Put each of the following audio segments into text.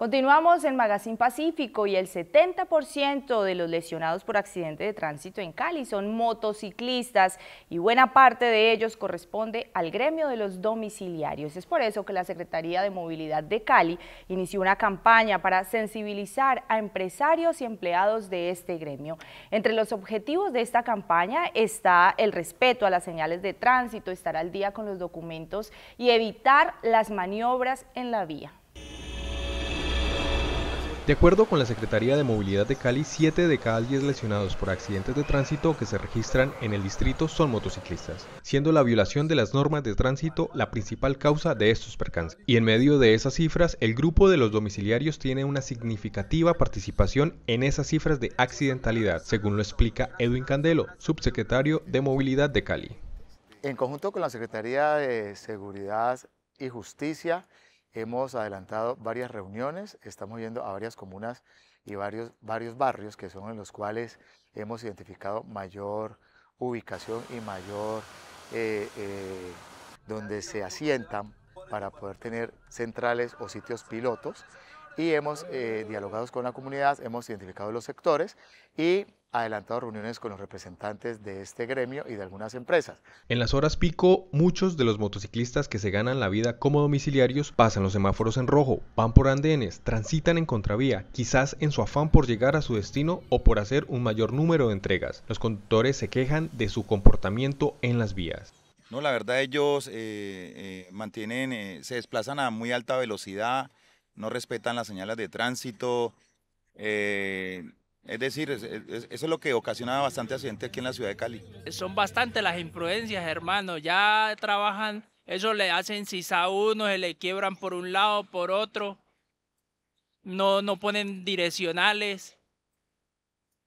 Continuamos en Magazine Pacífico y el 70% de los lesionados por accidente de tránsito en Cali son motociclistas y buena parte de ellos corresponde al gremio de los domiciliarios. Es por eso que la Secretaría de Movilidad de Cali inició una campaña para sensibilizar a empresarios y empleados de este gremio. Entre los objetivos de esta campaña está el respeto a las señales de tránsito, estar al día con los documentos y evitar las maniobras en la vía. De acuerdo con la Secretaría de Movilidad de Cali, 7 de cada 10 lesionados por accidentes de tránsito que se registran en el distrito son motociclistas, siendo la violación de las normas de tránsito la principal causa de estos percances. Y en medio de esas cifras, el grupo de los domiciliarios tiene una significativa participación en esas cifras de accidentalidad, según lo explica Edwin Candelo, subsecretario de Movilidad de Cali. En conjunto con la Secretaría de Seguridad y Justicia, Hemos adelantado varias reuniones, estamos yendo a varias comunas y varios, varios barrios que son en los cuales hemos identificado mayor ubicación y mayor eh, eh, donde se asientan para poder tener centrales o sitios pilotos y hemos eh, dialogado con la comunidad, hemos identificado los sectores y adelantado reuniones con los representantes de este gremio y de algunas empresas. En las horas pico, muchos de los motociclistas que se ganan la vida como domiciliarios pasan los semáforos en rojo, van por andenes, transitan en contravía, quizás en su afán por llegar a su destino o por hacer un mayor número de entregas. Los conductores se quejan de su comportamiento en las vías. No, la verdad ellos eh, eh, mantienen, se desplazan a muy alta velocidad, no respetan las señales de tránsito. Eh, es decir, eso es lo que ocasiona bastante accidente aquí en la ciudad de Cali. Son bastante las imprudencias, hermano. Ya trabajan, eso le hacen cisa a uno, se le quiebran por un lado, por otro. No, no ponen direccionales.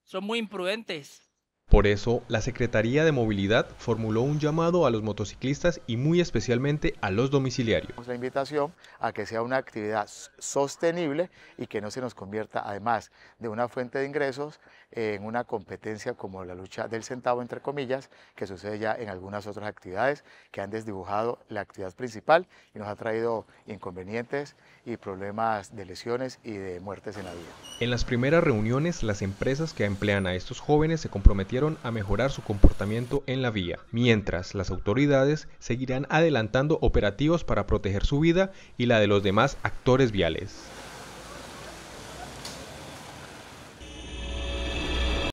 Son muy imprudentes. Por eso, la Secretaría de Movilidad formuló un llamado a los motociclistas y muy especialmente a los domiciliarios. La invitación a que sea una actividad sostenible y que no se nos convierta, además de una fuente de ingresos, en una competencia como la lucha del centavo, entre comillas, que sucede ya en algunas otras actividades que han desdibujado la actividad principal y nos ha traído inconvenientes y problemas de lesiones y de muertes en la vida. En las primeras reuniones, las empresas que emplean a estos jóvenes se comprometieron a mejorar su comportamiento en la vía, mientras las autoridades seguirán adelantando operativos para proteger su vida y la de los demás actores viales.